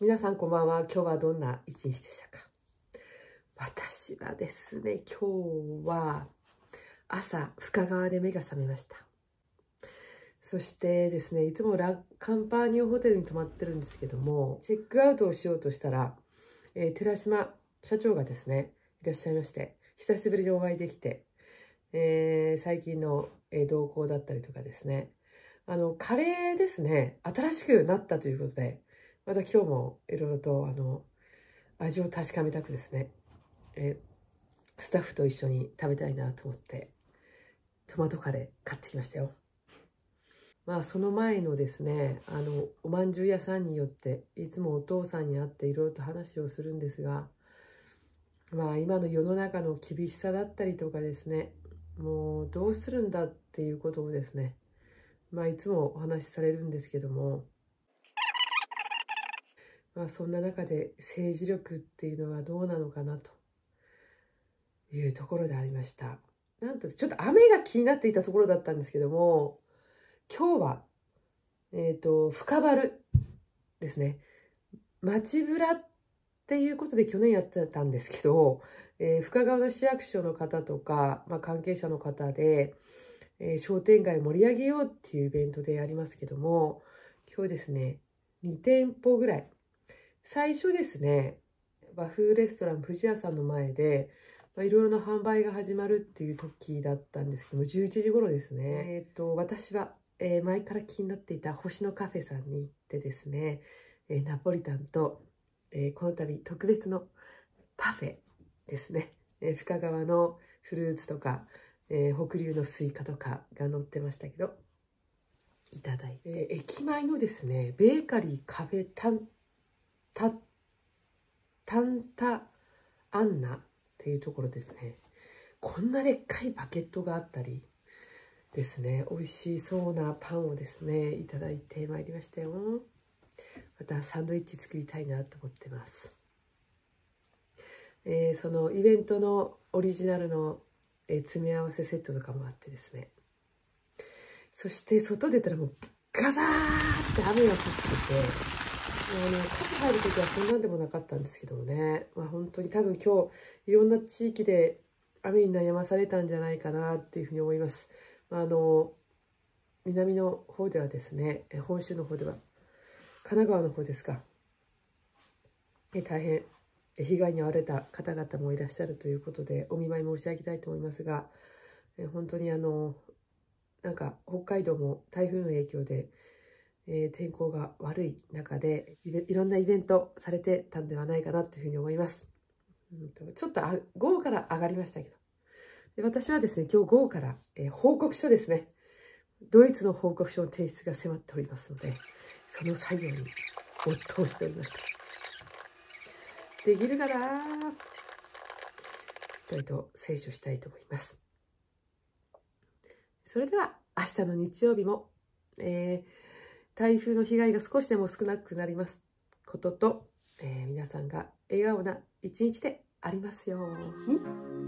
皆さんこんばんは。今日はどんな一日でしたか私はですね、今日は朝、深川で目が覚めました。そしてですね、いつもラカンパーニュホテルに泊まってるんですけども、チェックアウトをしようとしたら、えー、寺島社長がですね、いらっしゃいまして、久しぶりにお会いできて、えー、最近の、えー、動向だったりとかですね、あの、カレーですね、新しくなったということで、また今日もいろいろとあの味を確かめたくですねえスタッフと一緒に食べたいなと思ってトマトカレー買ってきましたよまあその前のですねあのおまんじゅう屋さんによっていつもお父さんに会っていろいろと話をするんですがまあ今の世の中の厳しさだったりとかですねもうどうするんだっていうことをですねまあいつもお話しされるんですけどもまあ、そんな中で政治力っていうのがどうなのかなというところでありました。なんとちょっと雨が気になっていたところだったんですけども今日はえっ、ー、と深春るですね街ぶらっていうことで去年やってたんですけど、えー、深川の市役所の方とか、まあ、関係者の方で、えー、商店街盛り上げようっていうイベントでやりますけども今日ですね2店舗ぐらい最初ですね、和風レストラン、富士屋さんの前で、いろいろな販売が始まるっていう時だったんですけども、11時頃ですね。えっ、ー、と、私は、えー、前から気になっていた星のカフェさんに行ってですね、えー、ナポリタンと、えー、この度特別のパフェですね、えー、深川のフルーツとか、えー、北流のスイカとかが載ってましたけどいただいて、えー、駅前のですねベーカリーカフェタ、タンタアンナっていうところですね。こんなでっかいバケットがあったりですね、美味しそうなパンをですね、いただいてまいりましたよ。またサンドイッチ作りたいなと思ってます。えー、そのイベントのオリジナルの、えー、詰め合わせセットとかもあってですね。そして外出たらもうガザーって雨が降ってて、あのね、価値ある時はそんなんでもなかったんですけどもね、まあ、本当に多分今日いろんな地域で雨に悩まされたんじゃないかなっていうふうに思います。まあ、あの南の方ではですね、本州の方では、神奈川の方ですか、え大変被害に遭われた方々もいらっしゃるということで、お見舞い申し上げたいと思いますが、え本当にあの、なんか北海道も台風の影響で、えー、天候が悪い中でいろんなイベントされてたんではないかなというふうに思います。うんと、ちょっとあ午後から上がりましたけどで私はですね今日午後から、えー、報告書ですねドイツの報告書の提出が迫っておりますのでその作業に没頭しておりました。できるかなしっかりと聖書したいと思います。それでは明日の日曜日も、えー台風の被害が少しでも少なくなりますことと、えー、皆さんが笑顔な一日でありますように。